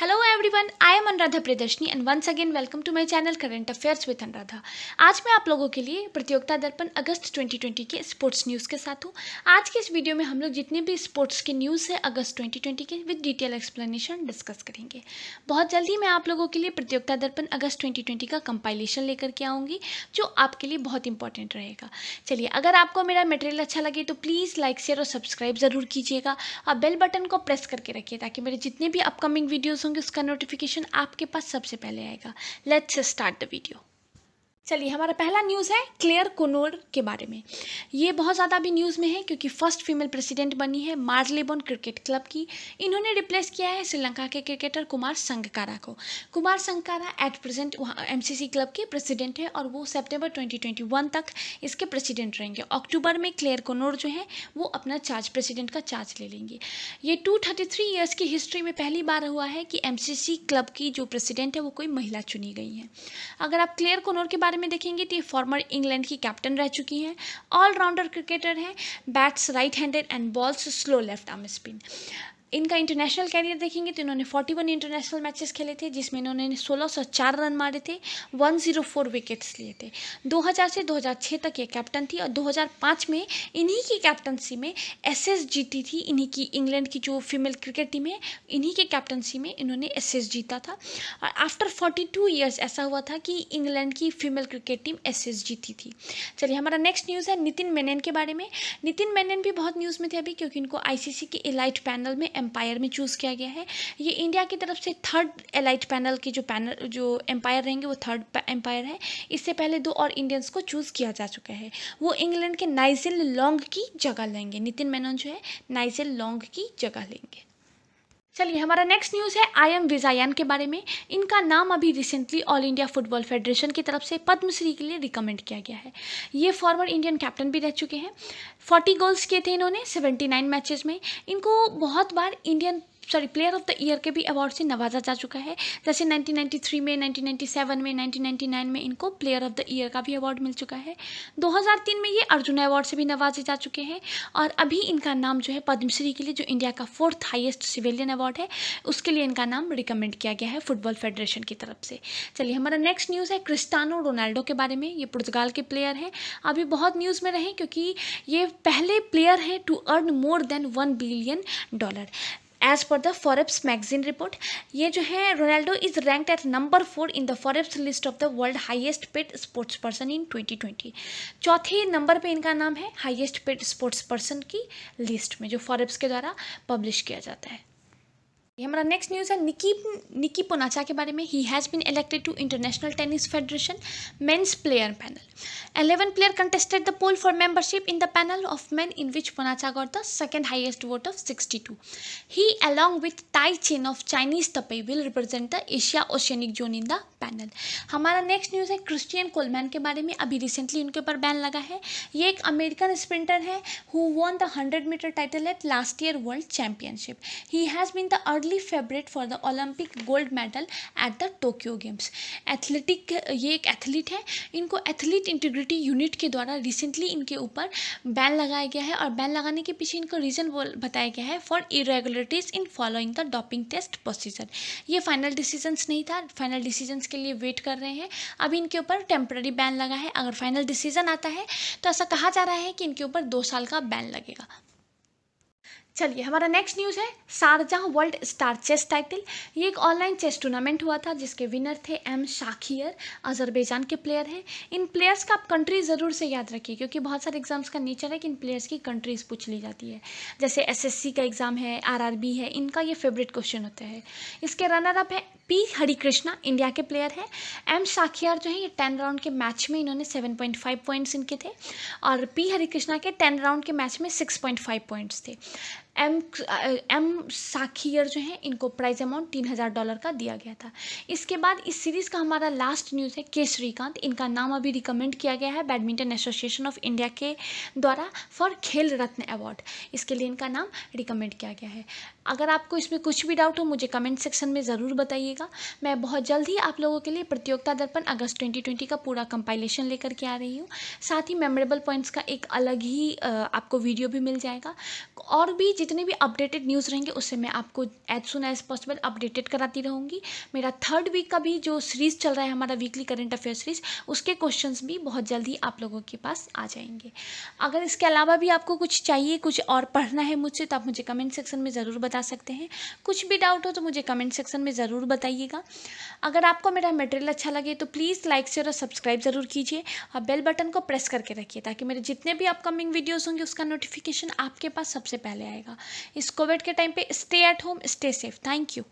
hello everyone I am Anuradha प्रदर्शनी and once again welcome to my channel current affairs with Anuradha आज मैं आप लोगों के लिए प्रतियोगिता दर्पण अगस्त 2020 के स्पोर्ट्स न्यूज़ के साथ हूँ आज के इस वीडियो में हम लोग जितने भी स्पोर्ट्स के न्यूज़ है अगस्त 2020 के विद डिटेल एक्सप्लेनेशन डिस्कस करेंगे बहुत जल्दी मैं आप लोगों के लिए प्रतियोगिता दर्पण अगस्त ट्वेंटी का कंपाइलेशन लेकर के आऊँगी जो आपके लिए बहुत इंपॉर्टेंट रहेगा चलिए अगर आपको मेरा मटेरियल अच्छा लगे तो प्लीज़ लाइक शेयर और सब्सक्राइब ज़रूर कीजिएगा और बेल बटन को प्रेस करके रखिए ताकि मेरे जितने भी अपकमिंग वीडियोज़ वीडियोज़ होंगे उसका नोटिफिकेशन आपके पास सबसे पहले आएगा लेट्स स्टार्ट द वीडियो चलिए हमारा पहला न्यूज़ है क्लेयर कोनोर के बारे में ये बहुत ज़्यादा अभी न्यूज़ में है क्योंकि फर्स्ट फीमेल प्रेसिडेंट बनी है मार्लेबोन क्रिकेट क्लब की इन्होंने रिप्लेस किया है श्रीलंका के क्रिकेटर कुमार संगकारा को कुमार संगकारा एट प्रेजेंट वहाँ एम क्लब के प्रेसिडेंट है और वो सेप्टेम्बर ट्वेंटी तक इसके प्रेसिडेंट रहेंगे अक्टूबर में क्लेयर कोनोर जो है वो अपना चार्ज प्रेसिडेंट का चार्ज ले लेंगे ये टू थर्टी ईयर्स की हिस्ट्री में पहली बार हुआ है कि एम क्लब की जो प्रेसिडेंट है वो कोई महिला चुनी गई है अगर आप क्लेयर कोनोर के बारे में देखेंगे तो ये फॉर्मर इंग्लैंड की कैप्टन रह चुकी हैं ऑलराउंडर क्रिकेटर हैं bats right handed and bowls slow left arm spin इनका इंटरनेशनल कैरियर देखेंगे तो इन्होंने 41 इंटरनेशनल मैचेस खेले थे जिसमें इन्होंने 1604 रन मारे थे 104 विकेट्स लिए थे 2000 से 2006 तक ये कैप्टन थी और 2005 में इन्हीं की कैप्टनसी में एसएस जीती थी इन्हीं की इंग्लैंड की जो फीमेल क्रिकेट टीम है इन्हीं के कैप्टनसी में इन्होंने एस जीता था और आफ्टर फोर्टी टू ईयर्स ऐसा हुआ था कि इंग्लैंड की फीमेल क्रिकेट टीम एस जीती थी चलिए हमारा नेक्स्ट न्यूज़ है नितिन मेनन के बारे में नितिन मेनन भी बहुत न्यूज़ में थे अभी क्योंकि इनको सी के इलाइट पैनल में एम्पायर में चूज़ किया गया है ये इंडिया की तरफ से थर्ड एलाइट पैनल के जो पैनल जो एम्पायर रहेंगे वो थर्ड एम्पायर है इससे पहले दो और इंडियंस को चूज़ किया जा चुका है वो इंग्लैंड के नाइजिल लॉन्ग की जगह लेंगे नितिन मेनन जो है नाइजिल लॉन्ग की जगह लेंगे चलिए हमारा नेक्स्ट न्यूज़ है आई एम विजायान के बारे में इनका नाम अभी recently All India Football Federation की तरफ से पद्मश्री के लिए रिकमेंड किया गया है ये फॉर्मर इंडियन कैप्टन भी रह चुके हैं फोर्टी गोल्स किए थे इन्होंने सेवेंटी नाइन मैचेज में इनको बहुत बार Indian sorry player of the year के भी अवार्ड से नवाजा जा चुका है जैसे 1993 में 1997 में 1999 में इनको प्लेयर ऑफ द ईयर का भी अवार्ड मिल चुका है 2003 में ये अर्जुन अवार्ड से भी नवाजे जा चुके हैं और अभी इनका नाम जो है पद्मश्री के लिए जो इंडिया का फोर्थ हाइएस्ट सिविलियन अवार्ड है उसके लिए इनका नाम रिकमेंड किया गया है फुटबॉल फेडरेशन की तरफ से चलिए हमारा नेक्स्ट न्यूज़ है क्रिस्टानो रोनाल्डो के बारे में ये पुर्तगाल के प्लेयर हैं अभी बहुत न्यूज़ में रहें क्योंकि ये पहले प्लेयर हैं to earn more than one billion dollar as per the Forbes magazine report ये जो है Ronaldo is ranked at number four in the Forbes list of the world highest paid sports person in 2020 चौथे नंबर पे इनका नाम है highest paid sports person की लिस्ट में जो फॉरेब्स के द्वारा पब्लिश किया जाता है ये हमारा नेक्स्ट न्यूज़ है निकी निकी पोनाचा के बारे में he has been elected to International Tennis Federation men's player panel eleven player contested the poll for membership in the panel of men in which पोनाचा got the second highest vote of sixty two he along with Tai Chen of Chinese Taipei will represent the Asia Oceanic zone in the panel हमारा next news है Christian Coleman के बारे में अभी recently उनके ऊपर ban लगा है ये एक अमेरिकन स्प्रिंटर है who won the hundred metre title at last year world championship he has been the early favourite for the Olympic gold medal at the Tokyo Games athletic ये एक athlete है इनको athlete integrity unit के द्वारा recently इनके ऊपर ban लगाया गया है और बैन लगाने के पीछे इनको रीज़न बताया गया है for irregularities in following the doping test procedure ये फाइनल डिसीजंस नहीं था फाइनल डिसीजंस के के लिए वेट कर रहे हैं अब इनके ऊपर टेम्प्ररी बैन लगा है अगर फाइनल डिसीजन आता है तो ऐसा कहा जा रहा है कि इनके ऊपर दो साल का बैन लगेगा चलिए हमारा नेक्स्ट न्यूज़ है Sharjah World Star chess title ये एक ऑनलाइन चेस टूर्नामेंट हुआ था जिसके विनर थे एम शाखियर अजरबैजान के प्लेयर हैं इन प्लेयर्स का आप कंट्री ज़रूर से याद रखिए क्योंकि बहुत सारे एग्जाम्स का नेचर है कि इन प्लेयर्स की कंट्रीज पूछ ली जाती है जैसे एसएससी का एग्ज़ाम है आरआरबी है इनका ये फेवरेट क्वेश्चन होता है इसके रनर अप है पी हरिकृष्णा इंडिया के प्लेयर हैं एम साखियार जो है ये टेन राउंड के मैच में इन्होंने सेवन पॉइंट फाइव पॉइंट्स इनके थे और पी हरिकृष्णा के टेन राउंड के मैच में सिक्स पॉइंट फाइव पॉइंट्स थे एम एम साखियर जो हैं इनको प्राइज अमाउंट तीन हज़ार डॉलर का दिया गया था इसके बाद इस सीरीज़ का हमारा लास्ट न्यूज़ है के श्रीकांत इनका नाम अभी रिकमेंड किया गया है बैडमिंटन एसोसिएशन ऑफ इंडिया के द्वारा फॉर खेल रत्न अवार्ड इसके लिए इनका नाम रिकमेंड किया गया है अगर आपको इसमें कुछ भी डाउट हो मुझे कमेंट सेक्शन में ज़रूर बताइएगा मैं बहुत जल्द ही आप लोगों के लिए प्रतियोगिता दर्पण अगस्त 2020 का पूरा कंपाइलेशन लेकर के आ रही हूँ साथ ही मेमोरेबल पॉइंट्स का एक अलग ही uh, आपको वीडियो भी मिल जाएगा और भी जितने भी अपडेटेड न्यूज़ रहेंगे उससे मैं आपको as soon as possible updated कराती रहूँगी मेरा थर्ड वीक का भी जो सीरीज़ चल रहा है हमारा वीकली करेंट अफेयर सीरीज उसके क्वेश्चन भी बहुत जल्दी आप लोगों के पास आ जाएंगे अगर इसके अलावा भी आपको कुछ चाहिए कुछ और पढ़ना है मुझसे तो आप मुझे कमेंट सेक्शन में ज़रूर बता सकते हैं कुछ भी डाउट हो तो मुझे कमेंट सेक्शन में ज़रूर बताइएगा अगर आपको मेरा मटेरियल अच्छा लगे तो प्लीज़ लाइक शेयर और सब्सक्राइब ज़रूर कीजिए और बेल बटन को प्रेस करके रखिए ताकि मेरे जितने भी अपकमिंग वीडियोस होंगे उसका नोटिफिकेशन आपके पास सबसे पहले आएगा इस कोविड के टाइम पे stay at home stay safe thank you